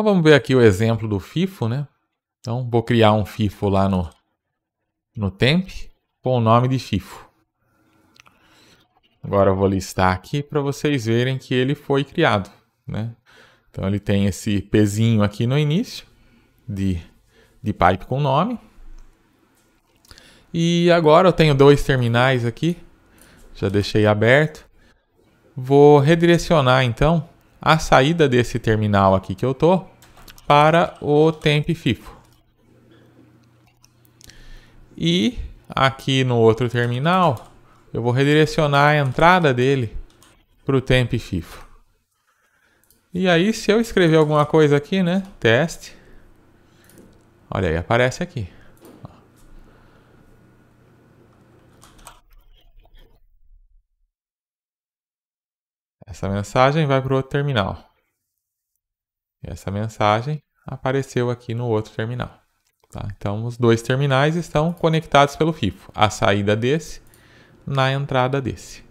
Então vamos ver aqui o exemplo do FIFO, né? Então vou criar um FIFO lá no, no temp com o nome de FIFO. Agora eu vou listar aqui para vocês verem que ele foi criado, né? Então ele tem esse pezinho aqui no início de, de pipe com nome. E agora eu tenho dois terminais aqui, já deixei aberto. Vou redirecionar então a saída desse terminal aqui que eu tô para o temp FIFO. E aqui no outro terminal, eu vou redirecionar a entrada dele para o temp FIFO. E aí, se eu escrever alguma coisa aqui, né? Teste. Olha aí, aparece aqui. Essa mensagem vai para o outro terminal. E essa mensagem apareceu aqui no outro terminal. Tá? Então, os dois terminais estão conectados pelo FIFO. A saída desse na entrada desse.